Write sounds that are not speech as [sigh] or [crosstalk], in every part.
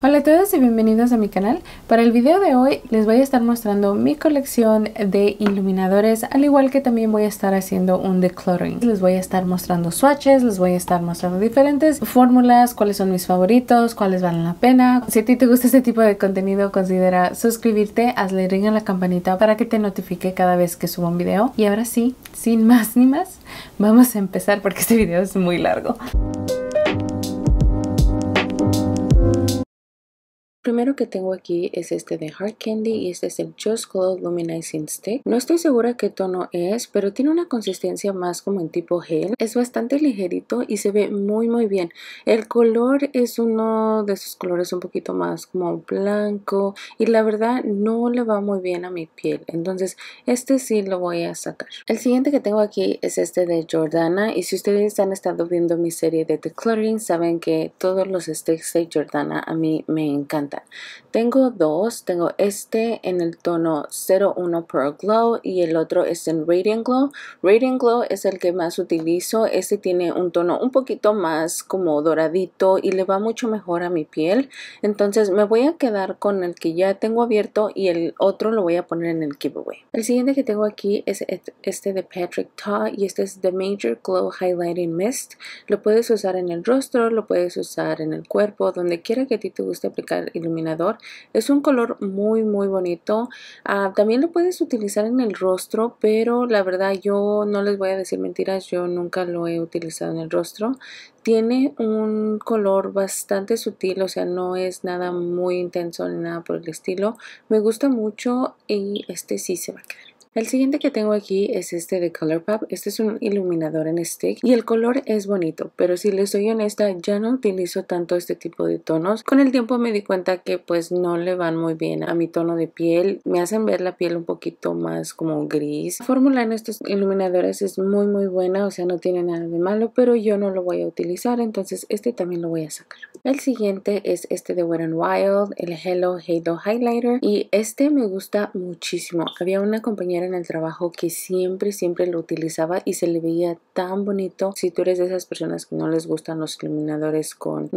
Hola a todos y bienvenidos a mi canal. Para el video de hoy les voy a estar mostrando mi colección de iluminadores, al igual que también voy a estar haciendo un decluttering. Les voy a estar mostrando swatches, les voy a estar mostrando diferentes fórmulas, cuáles son mis favoritos, cuáles valen la pena. Si a ti te gusta este tipo de contenido, considera suscribirte, hazle ring a la campanita para que te notifique cada vez que subo un video. Y ahora sí, sin más ni más, vamos a empezar porque este video es muy largo. primero que tengo aquí es este de Heart Candy y este es el Just Glow Luminizing Stick. No estoy segura qué tono es, pero tiene una consistencia más como en tipo gel. Es bastante ligerito y se ve muy muy bien. El color es uno de esos colores un poquito más como blanco y la verdad no le va muy bien a mi piel. Entonces este sí lo voy a sacar. El siguiente que tengo aquí es este de Jordana y si ustedes han estado viendo mi serie de The Decluttering saben que todos los sticks de Jordana a mí me encantan. Tengo dos, tengo este en el tono 01 Pearl Glow y el otro es en Radiant Glow. Radiant Glow es el que más utilizo, este tiene un tono un poquito más como doradito y le va mucho mejor a mi piel. Entonces me voy a quedar con el que ya tengo abierto y el otro lo voy a poner en el giveaway. El siguiente que tengo aquí es este de Patrick Ta y este es The Major Glow Highlighting Mist. Lo puedes usar en el rostro, lo puedes usar en el cuerpo, donde quiera que a ti te guste aplicar iluminador. Es un color muy muy bonito. Ah, también lo puedes utilizar en el rostro, pero la verdad yo no les voy a decir mentiras, yo nunca lo he utilizado en el rostro. Tiene un color bastante sutil, o sea, no es nada muy intenso ni nada por el estilo. Me gusta mucho y este sí se va a quedar. El siguiente que tengo aquí es este de Colourpop. Este es un iluminador en stick y el color es bonito, pero si les soy honesta, ya no utilizo tanto este tipo de tonos. Con el tiempo me di cuenta que pues no le van muy bien a mi tono de piel. Me hacen ver la piel un poquito más como gris. La fórmula en estos iluminadores es muy muy buena, o sea, no tiene nada de malo, pero yo no lo voy a utilizar, entonces este también lo voy a sacar. El siguiente es este de Wet n Wild, el Hello Halo Highlighter y este me gusta muchísimo. Había una compañía en el trabajo que siempre, siempre lo utilizaba y se le veía tan bonito. Si tú eres de esas personas que no les gustan los iluminadores con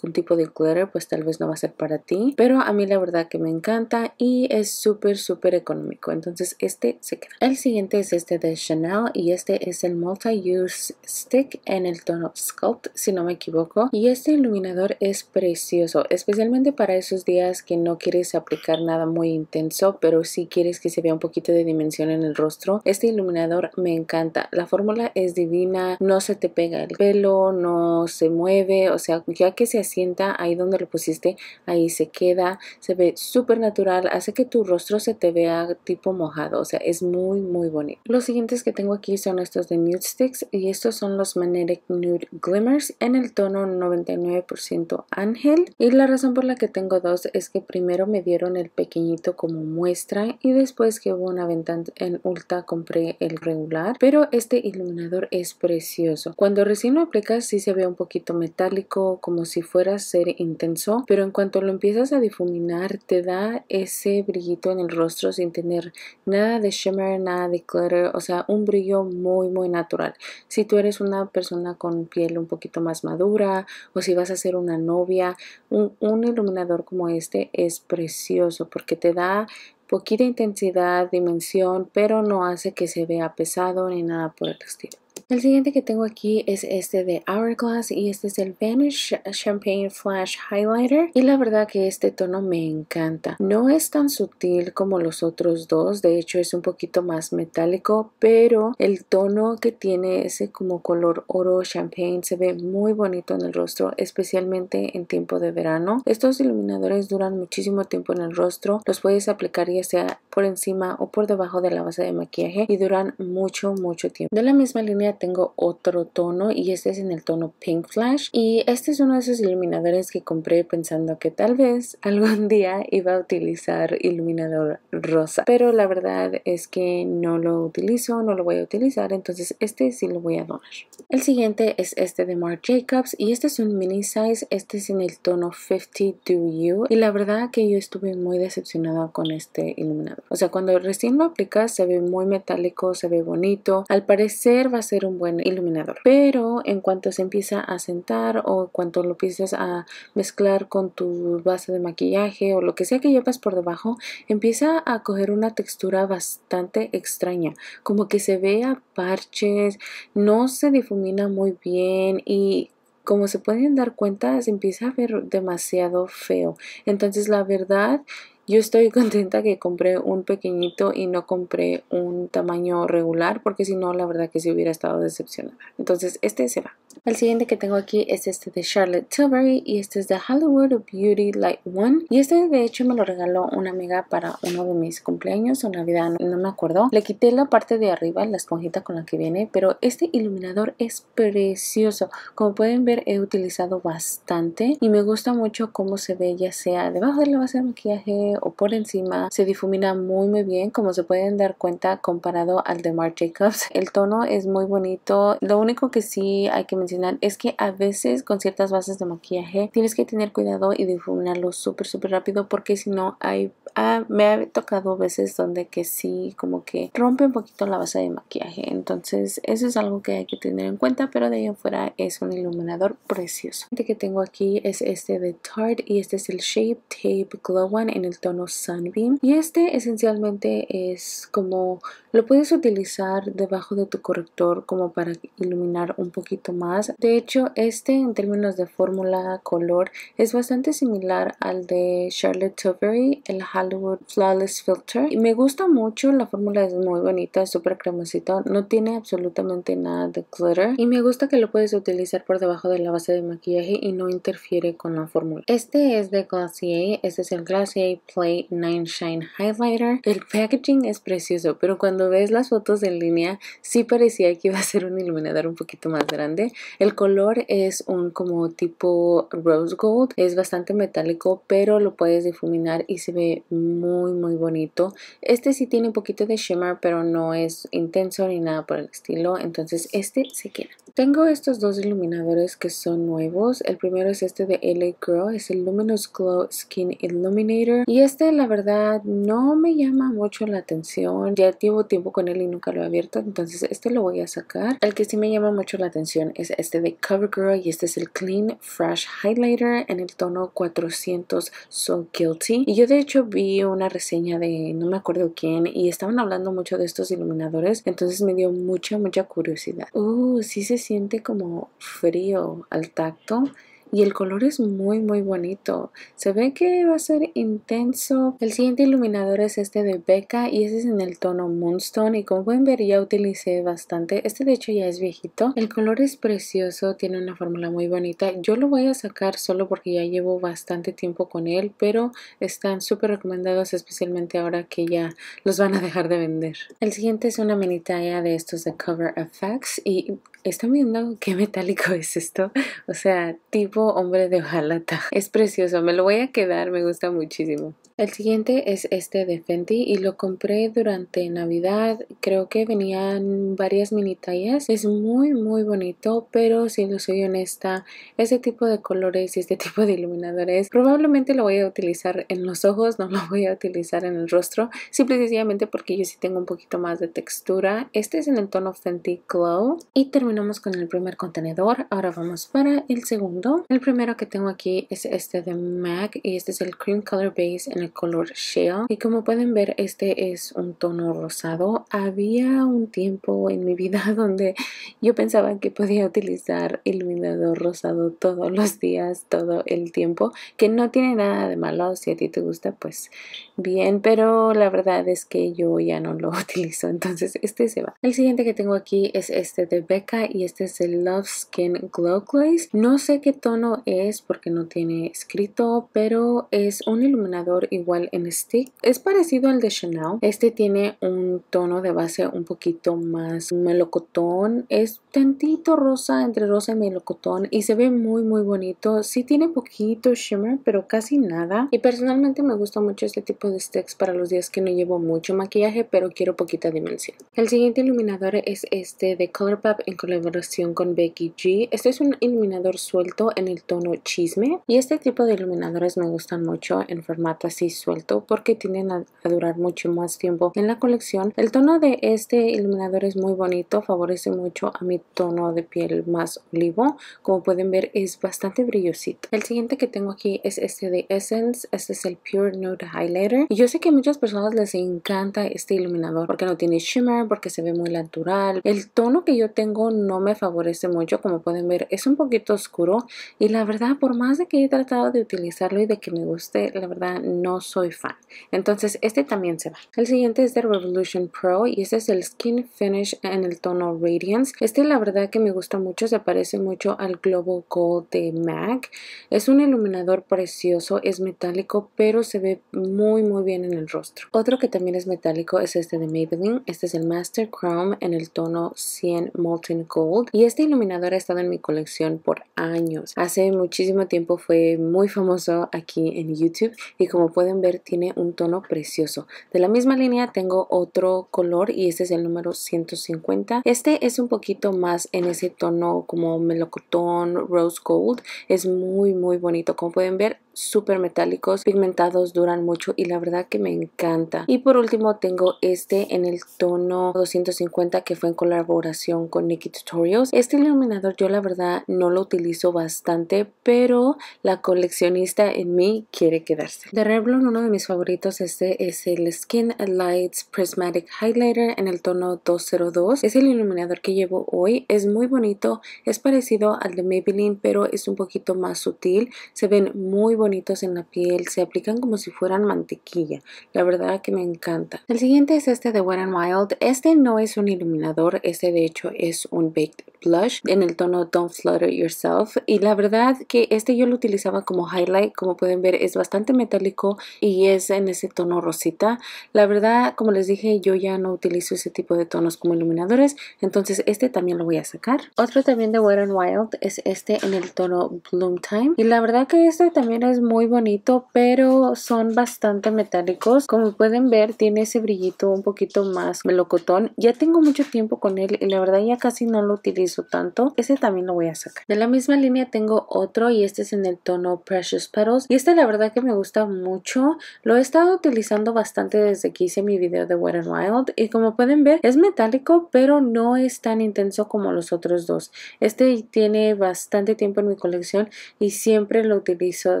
tipo de glitter, pues tal vez no va a ser para ti. Pero a mí la verdad que me encanta y es súper, súper económico. Entonces este se queda. El siguiente es este de Chanel y este es el Multi-Use Stick en el tono Sculpt, si no me equivoco. Y este iluminador es precioso, especialmente para esos días que no quieres aplicar nada muy intenso, pero si quieres que se vea un poquito de dimensión en el rostro. Este iluminador me encanta. La fórmula es divina, no se te pega el pelo, no se mueve, o sea, ya que se sienta ahí donde lo pusiste, ahí se queda, se ve súper natural, hace que tu rostro se te vea tipo mojado, o sea, es muy, muy bonito. Los siguientes que tengo aquí son estos de Nude Sticks y estos son los Magnetic Nude Glimmers en el tono 99% Ángel. Y la razón por la que tengo dos es que primero me dieron el pequeñito como muestra y después que hubo una ventana en Ulta compré el regular, pero este iluminador es precioso. Cuando recién lo aplicas si se ve un poquito metálico, como si fuera ser intenso, pero en cuanto lo empiezas a difuminar, te da ese brillito en el rostro sin tener nada de shimmer, nada de clutter, o sea, un brillo muy, muy natural. Si tú eres una persona con piel un poquito más madura o si vas a ser una novia, un iluminador como este es precioso porque te da poquita intensidad, dimensión, pero no hace que se vea pesado ni nada por el estilo. El siguiente que tengo aquí es este de Hourglass y este es el Vanish Champagne Flash Highlighter y la verdad que este tono me encanta. No es tan sutil como los otros dos, de hecho es un poquito más metálico, pero el tono que tiene ese como color oro champagne se ve muy bonito en el rostro, especialmente en tiempo de verano. Estos iluminadores duran muchísimo tiempo en el rostro, los puedes aplicar ya sea por encima o por debajo de la base de maquillaje y duran mucho mucho tiempo. De la misma línea tengo otro tono y este es en el tono Pink Flash y este es uno de esos iluminadores que compré pensando que tal vez [laughs] algún día iba a utilizar iluminador rosa pero la verdad es que no lo utilizo, no lo voy a utilizar entonces este sí lo voy a donar. El siguiente es este de Marc Jacobs y este es un mini size, este es en el tono 50 to You y la verdad que yo estuve muy decepcionada con este iluminador. O sea cuando recién lo aplicas se ve muy metálico, se ve bonito, al parecer va a ser un buen iluminador. Pero en cuanto se empieza a sentar o cuando cuanto lo empiezas a mezclar con tu base de maquillaje o lo que sea que llevas por debajo, empieza a coger una textura bastante extraña, como que se vea parches, no se difumina muy bien y como se pueden dar cuenta, se empieza a ver demasiado feo. Entonces, la verdad, yo estoy [laughs] contenta que compré un pequeñito y no compré un tamaño regular porque si no, la verdad que se hubiera estado decepcionada. Entonces, este se va. El siguiente que tengo aquí es este de Charlotte Tilbury y este es de Hollywood Beauty Light One. Y este de hecho me lo regaló una amiga para uno de mis cumpleaños o Navidad, no, no me acuerdo. Le quité la parte de arriba, la esponjita con la que viene, pero este iluminador es precioso. Como pueden ver he utilizado bastante y me gusta mucho cómo se ve ya sea debajo de la base de maquillaje o por encima se difumina muy muy bien como se pueden dar cuenta comparado al de Marc Jacobs el tono es muy bonito lo único que sí hay que mencionar es que a veces con ciertas bases de maquillaje tienes que tener cuidado y difuminarlo súper súper rápido porque si no hay ah, me ha tocado veces donde que sí como que rompe un poquito la base de maquillaje entonces eso es algo que hay que tener en cuenta pero de ahí en fuera es un iluminador precioso el que tengo aquí es este de Tarte y este es el Shape Tape Glow One en el tono Sunbeam y este esencialmente es como lo puedes utilizar debajo de tu corrector como para iluminar un poquito más. De hecho este en términos de fórmula color es bastante similar al de Charlotte Tilbury, el Hollywood Flawless Filter. Y me gusta mucho, la fórmula es muy bonita, super súper cremosita, no tiene absolutamente nada de glitter y me gusta que lo puedes utilizar por debajo de la base de maquillaje y no interfiere con la fórmula. Este es de Glossier, este es el Glossier Play Nine Shine Highlighter. El packaging es precioso, pero cuando ves las fotos en línea, sí parecía que iba a ser un iluminador un poquito más grande. El color es un como tipo rose gold, es bastante metálico, pero lo puedes difuminar y se ve muy muy bonito. Este sí tiene un poquito de shimmer, pero no es intenso ni nada por el estilo, entonces este se queda. Tengo estos dos iluminadores que son nuevos. El primero es este de LA Girl, es el Luminous Glow Skin Illuminator y este la verdad no me llama mucho la atención. Ya llevo tiempo con él y nunca lo he abierto, entonces este lo voy a sacar. El que sí me llama mucho la atención es este de CoverGirl y este es el Clean Fresh Highlighter en el tono 400 So Guilty. Y yo de hecho vi una reseña de no me acuerdo quién y estaban hablando mucho de estos iluminadores, entonces me dio mucha, mucha curiosidad. Uh, sí se siente como frío al tacto y el color es muy muy bonito se ve que va a ser intenso el siguiente iluminador es este de Becca y ese es en el tono Moonstone y como pueden ver ya utilicé bastante este de hecho ya es viejito el color es precioso tiene una fórmula muy bonita yo lo voy a sacar solo porque ya llevo bastante tiempo con él pero están súper recomendados especialmente ahora que ya los van a dejar de vender el siguiente es una mini talla de estos de Cover Effects y ¿Están viendo qué metálico [laughs] es esto? O sea, tipo hombre de hojalata. Es precioso, me lo voy a quedar, me gusta muchísimo. El siguiente es este de Fenty y lo compré durante Navidad. Creo que venían varias mini tallas. Es muy muy bonito, pero si lo soy honesta, este tipo de colores y este [laughs] tipo de iluminadores probablemente lo voy a utilizar en los ojos, no [laughs] lo voy a utilizar en el rostro. simplemente sencillamente porque yo sí tengo un poquito más de textura. Este es en el tono Fenty Glow. Y terminamos con el primer contenedor. Ahora vamos para el segundo. El primero que tengo aquí es este de MAC y este es el Cream Color Base en el color Shell. Y como pueden ver, este es un tono rosado. Había un tiempo en mi vida [laughs] donde yo pensaba que podía utilizar iluminador rosado todos los días, todo el tiempo, que no tiene nada de malo. Si a ti te gusta, pues bien, pero la verdad es que yo ya no lo [laughs] utilizo, entonces este se va. El siguiente que tengo aquí es este de Becca y este es el Love Skin Glow Glaze. No sé qué tono es porque no tiene escrito, pero es un iluminador igual en stick. Este. Es parecido al de Chanel. Este tiene un tono de base un poquito más melocotón. Es tantito rosa, entre rosa y melocotón. Y se ve muy, muy bonito. Sí tiene poquito shimmer, pero casi nada. Y personalmente me gusta mucho este tipo de sticks para los días que no llevo mucho maquillaje, pero quiero poquita dimensión. El siguiente iluminador es este de Colourpop en colaboración con Becky G. Este es un iluminador suelto en el tono chisme. Y este tipo de iluminadores me gustan mucho en formato así disuelto suelto porque tienden a, durar mucho más tiempo en la colección. El tono de este iluminador es muy bonito, favorece mucho a mi tono de piel más olivo. Como pueden ver es bastante brillosito. El siguiente que tengo aquí es este de Essence. Este es el Pure Nude Highlighter. Y yo sé que a muchas personas les encanta este iluminador porque no tiene shimmer, porque se ve muy natural. El tono que yo tengo no me favorece mucho, como pueden ver es un poquito oscuro. Y la verdad, por más de que he tratado de utilizarlo y de que me guste, la verdad no soy fan. Entonces este también se va. El siguiente es de Revolution Pro y este es el Skin Finish en el tono Radiance. Este la verdad que me gusta mucho, se parece mucho al Globo Gold de MAC. Es un iluminador precioso, es metálico, pero se ve muy muy bien en el rostro. Otro que también es metálico es este de Maybelline. Este es el Master Chrome en el tono 100 Molten Gold. Y este iluminador ha estado en mi colección por años. Hace muchísimo tiempo fue muy famoso aquí en YouTube y como pueden pueden ver tiene un tono precioso. De la misma línea tengo otro color y este es el número 150. Este es un poquito más en ese tono como melocotón, rose gold. Es muy muy bonito. Como pueden ver súper metálicos, pigmentados, duran mucho y la verdad que me encanta. Y por último tengo este en el tono 250 que fue en colaboración con Nikki Tutorials. Este iluminador yo la verdad no lo utilizo bastante, pero la coleccionista en mí quiere quedarse. De Revlon uno de mis favoritos este es el Skin Lights Prismatic Highlighter en el tono 202. Es el iluminador que llevo hoy, es muy bonito, es parecido al de Maybelline pero es un poquito más sutil, se ven muy bonitos en la piel, se aplican como si fueran mantequilla. La verdad que me encanta. El siguiente es este de Wet n Wild. Este no es un iluminador, este de hecho es un baked blush en el tono Don't Flutter Yourself. Y la verdad que este yo lo utilizaba como highlight, como pueden ver es bastante metálico y es en ese tono rosita. La verdad, como les dije, yo ya no utilizo ese tipo de tonos como iluminadores, entonces este también lo voy a sacar. Otro también de Wet n Wild es este en el tono Bloom Time. Y la verdad que este también es muy bonito, pero son bastante metálicos. Como pueden ver, tiene ese brillito un poquito más melocotón. Ya tengo mucho tiempo con él y la verdad ya casi no lo utilizo tanto. Ese también lo voy a sacar. De la misma línea tengo otro y este es en el tono Precious Petals. Y este la verdad que me gusta mucho. Lo he estado utilizando bastante desde que hice mi video de Wet n Wild. Y como pueden ver, es metálico, pero no es tan intenso como los otros dos. Este tiene bastante tiempo en mi colección y siempre lo utilizo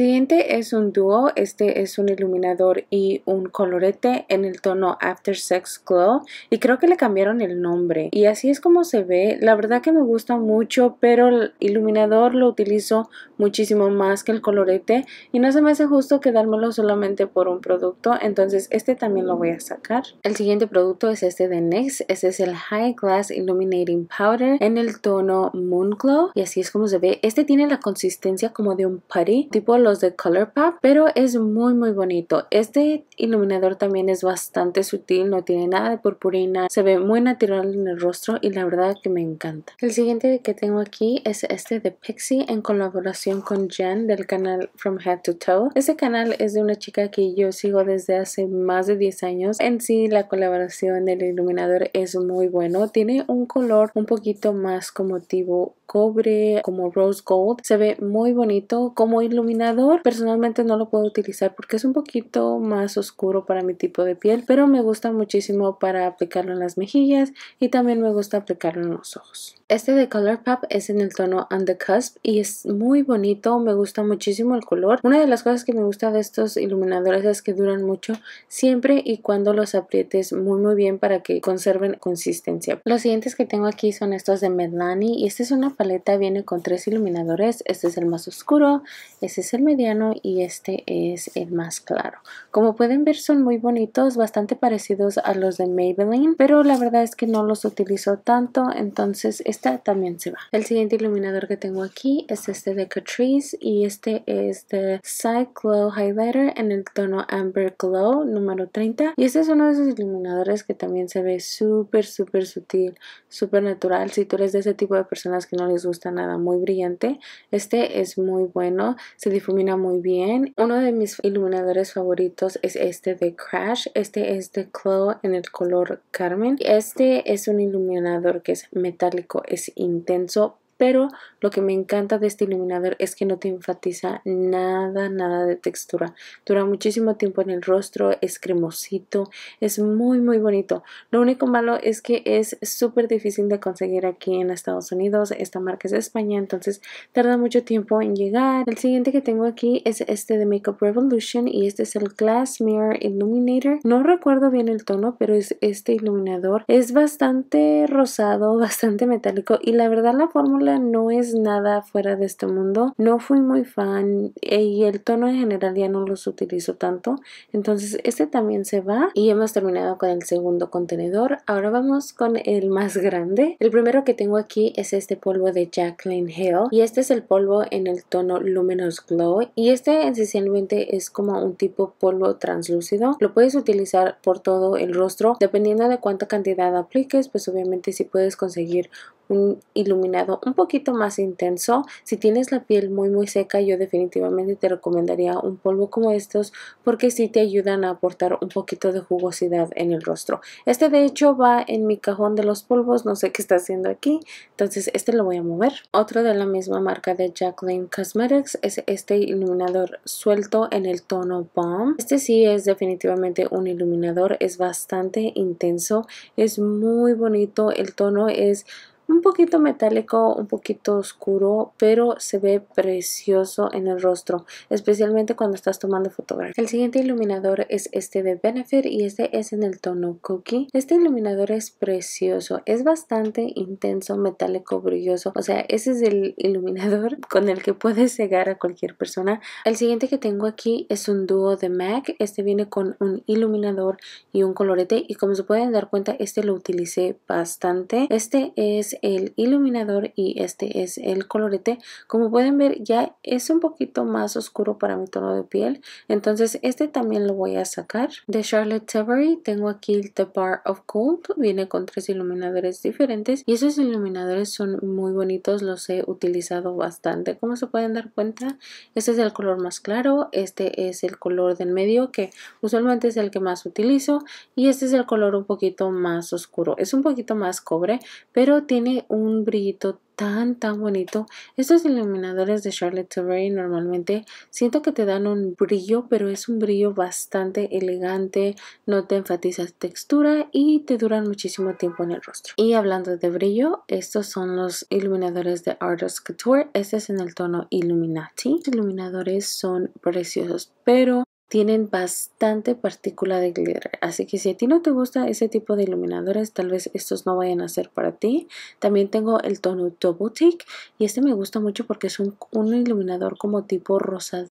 siguiente es un dúo. Este es un iluminador y un colorete en el tono After Sex Glow. Y creo que le cambiaron el nombre. Y así es como se ve. La verdad que me gusta mucho, pero el iluminador lo utilizo muchísimo más que el colorete. Y no se me hace justo quedármelo solamente por un producto. Entonces este también lo voy a sacar. El siguiente producto es este de NYX. E este es el High Glass Illuminating Powder en el tono Moon Glow. Y así es como se ve. Este tiene la consistencia como de un putty. Tipo lo de Colourpop, pero es muy muy bonito. Este iluminador también es bastante sutil, no tiene nada de purpurina, se ve muy natural en el rostro y la verdad que me encanta. El siguiente que tengo aquí es este de Pixie en colaboración con Jen del canal From Head to Toe. Este canal es de una chica que yo sigo desde hace más de 10 años. En sí la colaboración del iluminador es muy bueno, tiene un color un poquito más como tipo cobre como rose gold se ve muy bonito como iluminador personalmente no lo puedo utilizar porque es un poquito más oscuro para mi tipo de piel pero me gusta muchísimo para aplicarlo en las mejillas y también me gusta aplicarlo en los ojos este de Colourpop es en el tono on the cusp y es muy bonito me gusta muchísimo el color una de las cosas que me gusta de estos iluminadores es que duran mucho siempre y cuando los aprietes muy muy bien para que conserven consistencia los siguientes que tengo aquí son estos de Medlani y este es una paleta viene con tres iluminadores. Este es el más oscuro, este es el mediano y este es el más claro. Como pueden ver son muy bonitos, bastante parecidos a los de Maybelline, pero la verdad es que no los utilizo tanto, entonces esta también se va. El siguiente iluminador que tengo aquí es este de Catrice y este es de Cyclo Highlighter en el tono Amber Glow número 30. Y este es uno de esos iluminadores que también se ve súper, súper sutil, súper natural. Si tú eres de ese tipo de personas que no les gusta nada muy brillante. Este es muy bueno, se difumina muy bien. Uno de mis iluminadores favoritos es este de Crash. Este es de Chloe en el color Carmen. Este es un iluminador que es metálico, es intenso, pero lo que me encanta de este iluminador es que no te enfatiza nada, nada de textura. Dura muchísimo tiempo en el rostro, es cremosito, es muy, muy bonito. Lo único malo es que es súper difícil de conseguir aquí en Estados Unidos. Esta marca es de España, entonces tarda mucho tiempo en llegar. El siguiente que tengo aquí es este de Makeup Revolution y este es el Glass Mirror Illuminator. No recuerdo bien el tono, pero es este iluminador. Es bastante rosado, [laughs] bastante metálico y la verdad la fórmula no es nada fuera de este mundo. No fui muy fan e, y el tono en general ya no los utilizo tanto. Entonces este también se va y hemos terminado con el segundo contenedor. Ahora vamos con el más grande. El primero que tengo aquí es este polvo de Jacqueline Hill y este es el polvo en el tono Luminous Glow y este esencialmente es como un tipo polvo translúcido. Lo puedes utilizar por todo el rostro dependiendo de cuánta cantidad apliques pues obviamente si puedes conseguir un iluminado un poquito más intenso. Si tienes la piel muy muy seca, yo definitivamente te recomendaría un polvo como estos porque sí te ayudan a aportar un poquito de jugosidad en el rostro. Este de hecho va en mi cajón de los polvos, no sé qué está haciendo aquí, entonces este lo voy a mover. Otro de la misma marca de Jacqueline Cosmetics es este iluminador suelto en el tono Balm. Este sí es definitivamente un iluminador, es bastante intenso, es muy bonito, el tono es un poquito metálico, un poquito oscuro, pero se ve precioso en el rostro, especialmente cuando estás tomando fotografías. El siguiente iluminador es este de Benefit y este es en el tono Cookie. Este iluminador es precioso, es bastante intenso, metálico, brilloso, o sea, ese es el [laughs] iluminador con el que puedes cegar a cualquier persona. El siguiente que tengo aquí es un dúo de MAC, este viene con un iluminador y un colorete y como se pueden dar cuenta este lo utilicé bastante. Este es el iluminador y este es el colorete. Como pueden ver ya es un poquito más oscuro para mi tono de piel. Entonces este también lo voy a sacar. De Charlotte Tilbury tengo aquí The Bar of Gold. Viene con tres iluminadores diferentes. Y esos iluminadores son muy bonitos. Los he utilizado bastante. Como se pueden dar cuenta este es el color más claro. Este es el color del medio que usualmente es el que más utilizo. Y este es el color un poquito más oscuro. Es un poquito más cobre pero tiene un brillito tan tan bonito. Estos iluminadores de Charlotte Tilbury normalmente siento que te dan un brillo, pero es un brillo bastante elegante, no te enfatizas textura y te duran muchísimo tiempo en el rostro. Y hablando de brillo, estos son los iluminadores de Artist Couture. Este es en el tono Illuminati. Los iluminadores son preciosos, pero tienen bastante partícula de glitter. Así que si a ti no te gusta ese tipo de iluminadores, tal vez estos no vayan a ser para ti. También tengo el tono Double y este me gusta mucho porque es un, iluminador como tipo rosado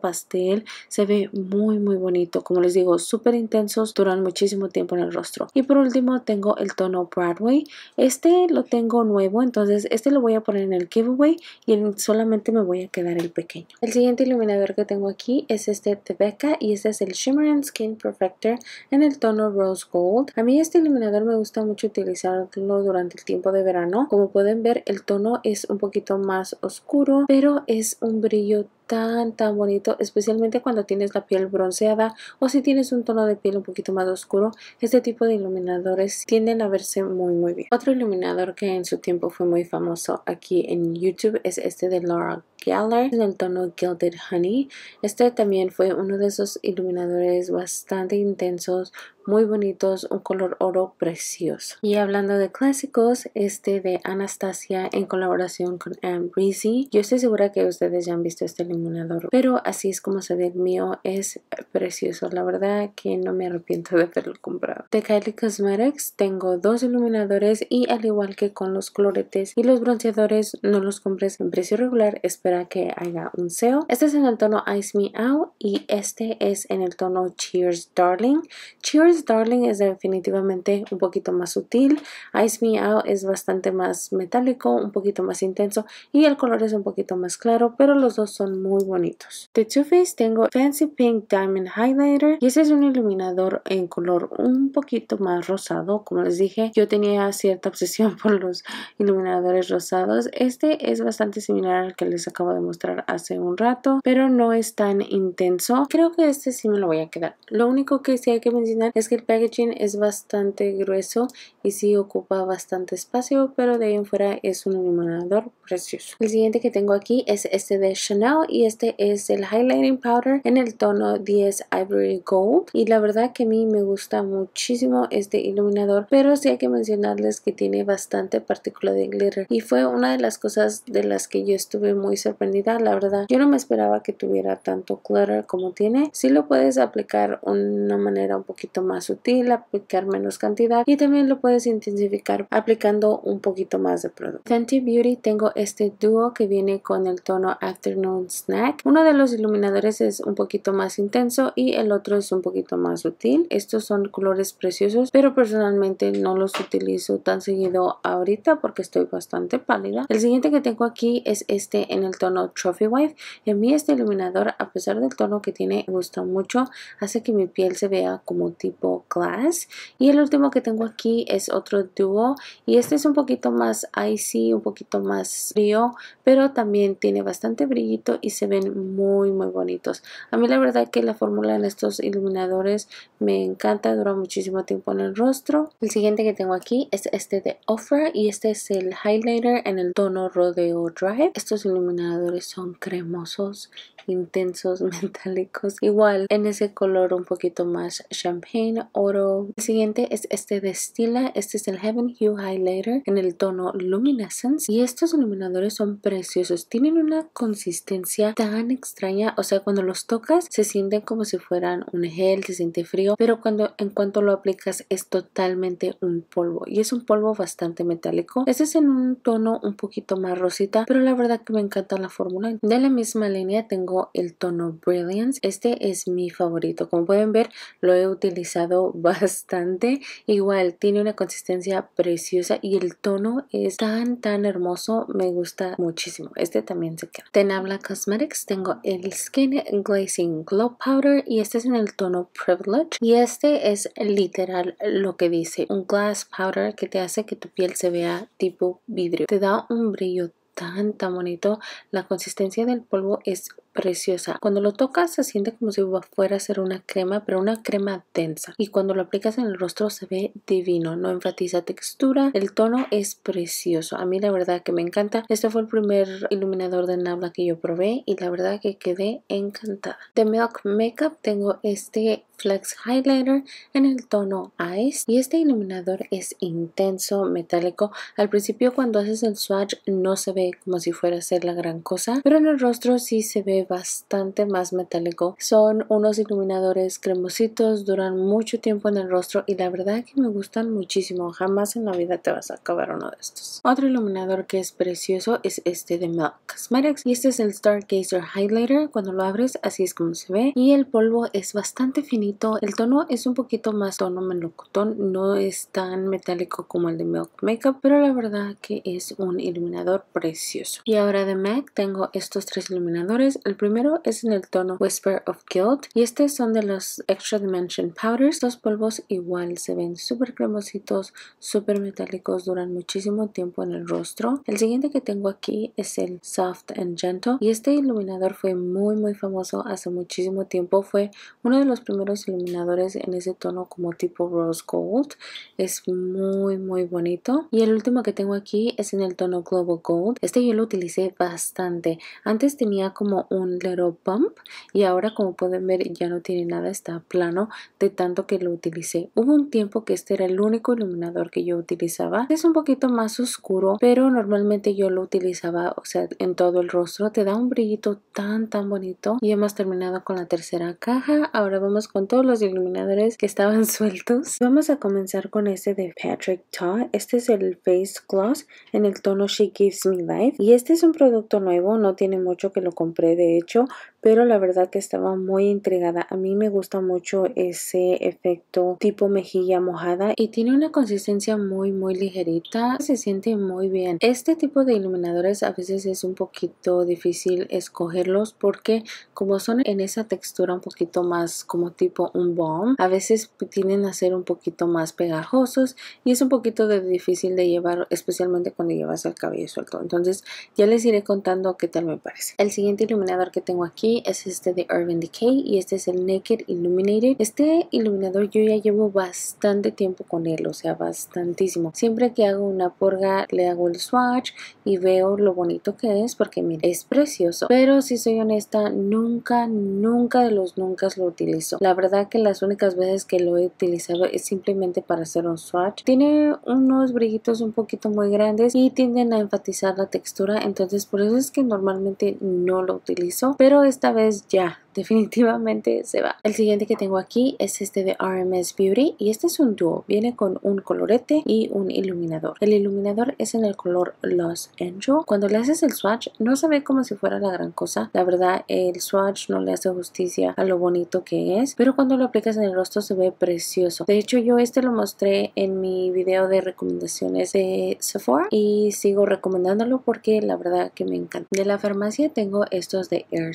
pastel. Se ve muy, muy bonito. Como les digo, súper intensos. Duran muchísimo tiempo en el rostro. Y por último tengo el tono Broadway. Este lo tengo nuevo. Entonces este lo voy a poner en el giveaway. Y solamente me voy a quedar el pequeño. El siguiente iluminador que tengo aquí es este de Becca. Y este es el Shimmering Skin Perfector en el tono Rose Gold. A mí este iluminador me gusta mucho utilizarlo durante el tiempo de verano. Como pueden ver, el tono es un poquito más oscuro, pero es un brillo tan, tan bonito, especialmente cuando tienes la piel bronceada o si tienes un tono de piel un poquito más oscuro. Este tipo de iluminadores tienden a verse muy, muy bien. Otro iluminador que en su tiempo fue muy famoso aquí en YouTube es este de Laura Geller en el tono Gilded Honey. Este también fue uno de esos iluminadores bastante intensos, muy bonitos, un color oro precioso. Y hablando de clásicos, este de Anastasia en colaboración con Anne Breezy. Yo estoy segura que ustedes ya han visto este iluminador, pero así es como se ve el mío. Es precioso, la verdad que no me arrepiento de haberlo comprado. De Kylie Cosmetics tengo dos iluminadores y al igual que con los coloretes y los bronceadores, no los compres en precio regular, espera que haya un SEO. Este es en el tono Ice Me Out y este es en el tono Cheers Darling. Cheers Darling es definitivamente un poquito más sutil, Ice Me Out es bastante más metálico, un poquito más intenso y el color es un poquito más claro, pero los dos son muy bonitos. De Too Faced tengo Fancy Pink Diamond Highlighter y ese es un iluminador en color un poquito más rosado, como les dije, yo tenía cierta obsesión [laughs] por los iluminadores rosados. Este es bastante similar al que les acabo de mostrar hace un rato, pero no es tan intenso. Creo que este sí me lo voy a quedar. Lo único que sí hay que mencionar es que el packaging es bastante grueso y sí ocupa bastante espacio, pero de ahí en fuera es un iluminador precioso. El siguiente que tengo aquí es este de Chanel y este es el Highlighting Powder en el tono 10 Ivory Gold y la verdad que a mí me gusta muchísimo este iluminador, pero sí hay que mencionarles que tiene bastante partícula de glitter y fue una de las cosas de las que yo estuve muy sorprendida, la verdad. Yo no me esperaba que tuviera tanto glitter como tiene. Si lo puedes aplicar de una manera un poquito más más sutil, aplicar menos cantidad y también lo puedes intensificar aplicando un poquito más de producto. Fenty Beauty tengo este dúo que viene con el tono Afternoon Snack. Uno de los iluminadores es un poquito más intenso y el otro es un poquito más sutil. Estos son colores preciosos, pero personalmente no los utilizo tan seguido ahorita porque estoy bastante pálida. El siguiente que tengo aquí es este en el tono Trophy Wife. Y a mí este iluminador, a pesar del tono que tiene, me gusta mucho. Hace que mi piel se vea como tipo Glass. Y el último que tengo aquí es otro Duo. Y este es un poquito más icy, un poquito más frío. Pero también tiene bastante brillito y se ven muy, muy bonitos. A mí la verdad que la fórmula en estos iluminadores me encanta. Dura muchísimo tiempo en el rostro. El siguiente que tengo aquí es este de Ofra. Y este es el highlighter en el tono Rodeo Drive. Estos iluminadores son cremosos intensos [laughs] metálicos igual en ese color un poquito más champagne Oro. El siguiente es este de Stila. Este es el Heaven Hue Highlighter en el tono Luminescence. Y estos iluminadores son preciosos. Tienen una consistencia tan extraña. O sea, cuando los tocas se sienten como si fueran un gel, se siente frío. Pero cuando en cuanto lo aplicas es totalmente un polvo. Y es un polvo bastante metálico. Este es en un tono un poquito más rosita. Pero la verdad que me encanta la fórmula. De la misma línea tengo el tono Brilliance. Este es mi favorito. Como pueden ver lo he utilizado bastante. Igual tiene una consistencia preciosa y el tono es tan tan hermoso. Me gusta muchísimo. Este también se queda. De habla Cosmetics tengo el Skin Glazing Glow Powder y este es en el tono Privilege. Y este es literal lo que dice. Un glass powder que te hace que tu piel se vea tipo vidrio. Te da un brillo tan tan bonito la consistencia del polvo es preciosa. Cuando lo tocas se siente como si fuera a ser una crema, pero una crema densa. Y cuando lo aplicas en el rostro se ve divino, no enfatiza textura, el tono es precioso. A mí la verdad que me encanta. Este fue el primer iluminador de Nabla que yo probé y la verdad que quedé encantada. De Milk Makeup tengo este Flex Highlighter en el tono Ice y este iluminador es intenso, metálico. Al principio cuando haces el swatch no se ve como si fuera a ser la gran cosa, pero en el rostro sí se ve bastante más metálico. Son unos iluminadores cremositos, duran mucho tiempo en el rostro y la verdad que me gustan muchísimo. Jamás en la vida te vas a acabar uno de estos. Otro iluminador que es precioso es este de Milk Cosmetics y este es el Star Stargazer Highlighter. Cuando lo abres así es como se ve y el polvo es bastante finito. El tono es un poquito más tono melocotón, no es tan metálico como el de Milk Makeup, pero la verdad que es un iluminador precioso. Y ahora de MAC tengo estos tres iluminadores. El primero es en el tono Whisper of Guilt y este son de los Extra Dimension Powders. dos polvos igual se ven súper cremositos, súper metálicos, duran muchísimo tiempo en el rostro. El siguiente que tengo aquí es el Soft and Gentle y este iluminador fue muy muy famoso hace muchísimo tiempo. Fue uno de los primeros iluminadores en ese tono como tipo Rose Gold. Es muy muy bonito. Y el último que tengo aquí es en el tono Global Gold. Este yo lo utilicé bastante. Antes tenía como un un little bump y ahora como pueden ver ya no tiene nada, está plano de tanto que lo utilicé. Hubo un tiempo que este era el único iluminador que yo utilizaba. Es un poquito más oscuro, pero normalmente yo lo utilizaba, o sea, en todo el rostro. Te da un brillito tan, tan bonito. Y hemos terminado con la tercera caja. Ahora vamos con todos los iluminadores que estaban [laughs] sueltos. Vamos a comenzar con este de Patrick Ta, Este es el Face Gloss en el tono She Gives Me Life. Y este es un producto nuevo, no tiene mucho que lo compré de de hecho pero la verdad que estaba muy entregada A mí me gusta mucho ese efecto tipo mejilla mojada y tiene una consistencia muy muy ligerita. Se siente muy bien. Este tipo de iluminadores a veces es un poquito difícil escogerlos porque como son en esa textura un poquito más como tipo un bomb, a veces tienen a ser un poquito más pegajosos y es un poquito difícil de llevar, especialmente cuando llevas el cabello suelto. Entonces ya les iré contando qué tal me parece. El siguiente iluminador que tengo aquí es este de Urban Decay y este es el Naked Illuminated. Este iluminador yo ya llevo bastante tiempo con él, o sea, bastantísimo. Siempre que hago una purga le hago el swatch y veo lo bonito que es porque mire, es precioso. Pero si soy honesta, nunca, nunca de los nunca lo utilizo. La verdad que las únicas veces que lo he utilizado es simplemente para hacer un swatch. Tiene unos brillitos un poquito muy grandes y tienden a enfatizar la textura, entonces por eso es que normalmente no lo utilizo. Pero este esta vez ya, definitivamente se va. El siguiente que tengo aquí es este de RMS Beauty y este es un dúo. Viene con un colorete y un iluminador. El iluminador es en el color Los Angel. Cuando le haces el swatch no se ve como si fuera la gran cosa. La verdad el swatch no le hace justicia a lo bonito que es. Pero cuando lo aplicas en el rostro se ve precioso. De hecho yo este lo mostré en mi video de recomendaciones de Sephora y sigo recomendándolo porque la verdad que me encanta. De la farmacia tengo estos de Air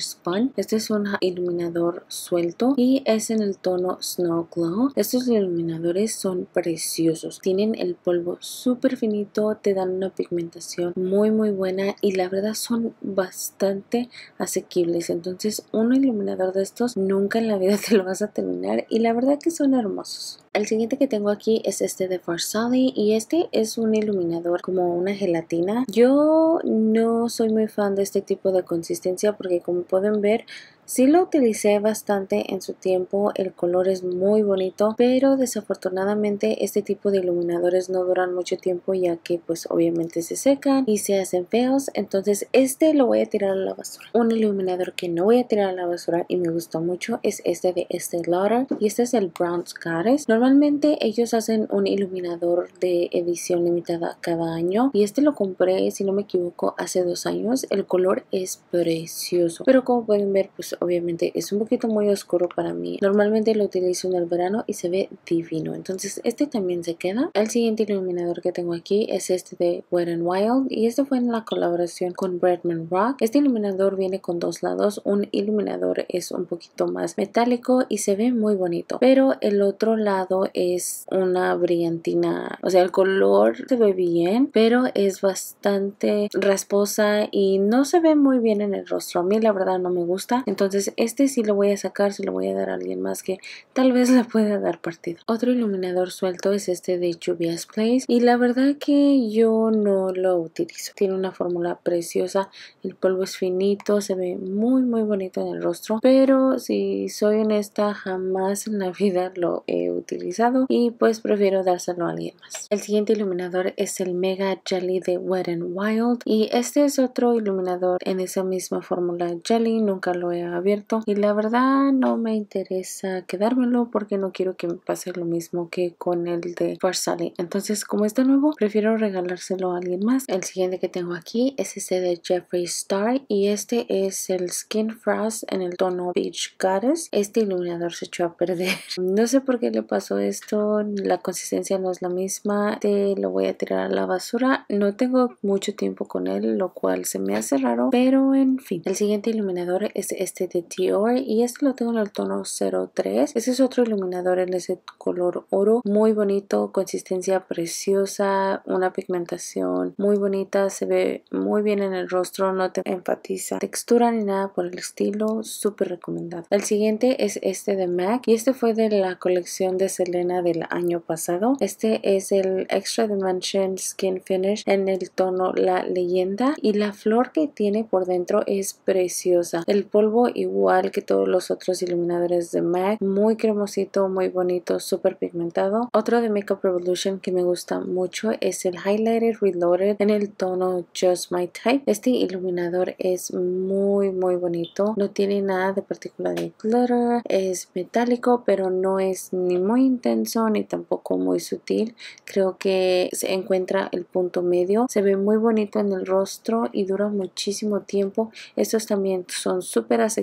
Este es un iluminador suelto y es en el tono Snow Glow. Estos iluminadores son preciosos, tienen el polvo súper finito, te dan una pigmentación muy muy buena y la verdad son bastante asequibles. Entonces un iluminador de estos nunca en la vida te lo vas a terminar y la verdad que son hermosos. El siguiente que tengo aquí es este de Farsali y este es un iluminador como una gelatina. Yo no soy muy fan de este tipo de consistencia porque como pueden ver Sí lo utilicé bastante en su tiempo, el color es muy bonito, pero desafortunadamente este tipo de iluminadores no duran mucho tiempo ya que pues obviamente se secan y se hacen feos, entonces este lo voy a tirar a la basura. Un iluminador que no voy a tirar a la basura y me gustó mucho es este de este Lauder y este es el Brown's Goddess. Normalmente ellos hacen un iluminador de edición limitada cada año y este lo compré si no me equivoco hace dos años, el color es precioso, pero como pueden ver pues obviamente es un poquito muy oscuro para mí. Normalmente lo utilizo en el verano y se ve divino. Entonces este también se queda. El siguiente iluminador que tengo aquí es este de Wet n Wild y este fue en la colaboración con Bradman Rock. Este iluminador viene con dos lados. Un iluminador es un poquito más metálico y se ve muy bonito. Pero el otro lado es una brillantina. O sea, el color se ve bien, pero es bastante rasposa y no se ve muy bien en el rostro. A mí la verdad no me gusta. Entonces entonces este sí lo voy a sacar, se lo voy a dar a alguien más que tal vez le pueda dar partido. Otro iluminador suelto es este de Juvia's Place y la verdad que yo no lo utilizo. Tiene una fórmula preciosa, el polvo es finito, se ve muy muy bonito en el rostro, pero si soy honesta jamás en la vida lo he utilizado y pues prefiero dárselo a alguien más. El siguiente iluminador es el Mega Jelly de Wet n Wild y este es otro iluminador en esa misma fórmula Jelly, nunca lo he abierto y la verdad no me interesa quedármelo porque no quiero que me pase lo mismo que con el de Farsali. Entonces como está nuevo prefiero regalárselo a alguien más. El siguiente que tengo aquí es este de Jeffree Star y este es el Skin Frost en el tono Beach Goddess. Este iluminador se echó a perder. [laughs] No sé por qué le pasó esto, la consistencia no es la misma. Te lo voy a tirar a la basura. No tengo mucho tiempo con él, lo cual se me hace raro, pero en fin. El siguiente iluminador es este de Dior y este lo tengo en el tono 03. Este es otro iluminador en ese color oro, muy bonito, consistencia preciosa, una pigmentación muy bonita, se ve muy bien en el rostro, no te enfatiza textura ni nada por el estilo, súper recomendado. El siguiente es este de MAC y este fue de la colección de Selena del año pasado. Este es el Extra Dimension Skin Finish en el tono La Leyenda y la flor que tiene por dentro es preciosa. El polvo igual que todos los otros iluminadores de MAC muy cremosito muy bonito súper pigmentado otro de Makeup Revolution que me gusta mucho es el Highlighter Reloaded en el tono Just My Type este iluminador es muy muy bonito no tiene nada de particular de glitter es metálico pero no es ni muy intenso ni tampoco muy sutil creo que se encuentra el punto medio se ve muy bonito en el rostro y dura muchísimo tiempo estos también son súper accesibles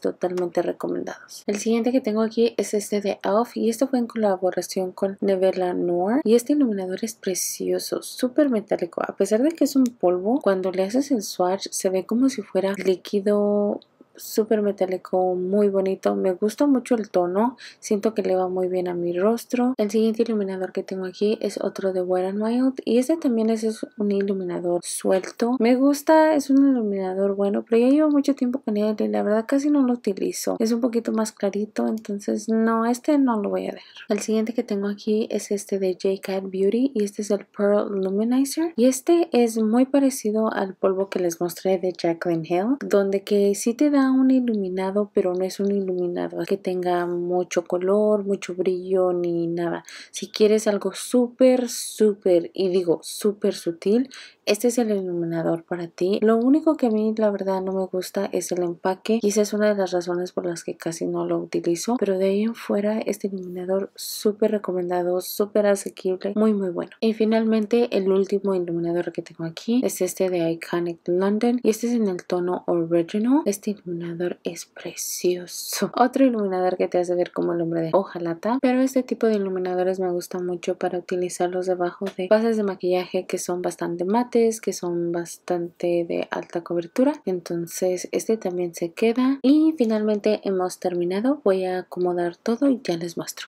totalmente recomendados. El siguiente que tengo aquí es este de ALF y esto fue en colaboración con Nevela Noir y este iluminador es precioso, súper metálico. A pesar de que es un polvo, cuando le haces el swatch se ve como si fuera líquido súper metálico, muy bonito. Me gusta mucho el tono, siento que le va muy bien a mi rostro. El siguiente iluminador que tengo aquí es otro de Wet n y este también es un iluminador suelto. Me gusta, es un iluminador bueno, pero ya llevo mucho tiempo con él y la verdad casi no lo utilizo. Es un poquito más clarito, entonces no, este no lo voy a dejar. El siguiente que tengo aquí es este de J. Cat Beauty y este es el Pearl Luminizer y este es muy parecido al polvo que les mostré de Jaclyn Hill, donde que sí te da un iluminado, pero no es un iluminado que tenga mucho color, mucho brillo ni nada. Si quieres algo súper, súper, y digo súper sutil, este es el iluminador para ti. Lo único que a mí la verdad no me gusta es el empaque. y esa es una de las razones por las que casi no lo utilizo. Pero de ahí en fuera este iluminador súper recomendado, súper asequible, muy muy bueno. Y finalmente el último iluminador que tengo aquí es este de Iconic London. Y este es en el tono original. Este iluminador es precioso. [laughs] Otro iluminador que te hace ver como el hombre de lata Pero este tipo de iluminadores me gusta mucho para utilizarlos debajo de bases de maquillaje que son bastante matas que son bastante de alta cobertura. Entonces este también se queda. Y finalmente hemos terminado. Voy a acomodar todo y ya les muestro.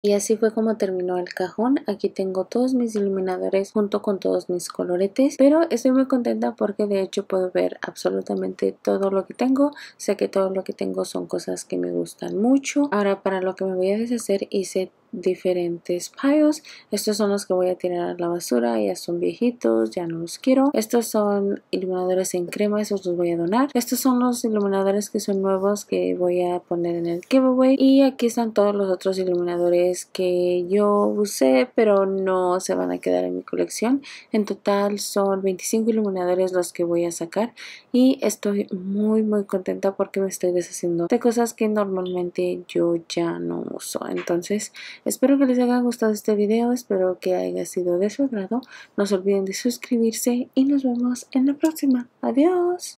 Y así fue como terminó el cajón. Aquí tengo todos mis iluminadores junto con todos mis coloretes. Pero estoy muy contenta porque de hecho puedo ver absolutamente todo lo que tengo. Sé que todo lo que tengo son cosas que me gustan mucho. Ahora para lo que me voy a deshacer hice diferentes payos. Estos son los que voy a tirar a la basura. Ya son viejitos, ya no los quiero. Estos son iluminadores en crema, esos los voy a donar. Estos son los iluminadores que son nuevos que voy a poner en el giveaway. Y aquí están todos los otros iluminadores que yo usé, pero no se van a quedar en mi colección. En total son 25 iluminadores los que voy a sacar. Y estoy muy muy contenta porque me estoy deshaciendo de cosas que normalmente yo ya no uso. Entonces Espero que les haya gustado este video, espero que haya sido de su agrado. No se olviden de suscribirse y nos vemos en la próxima. Adiós.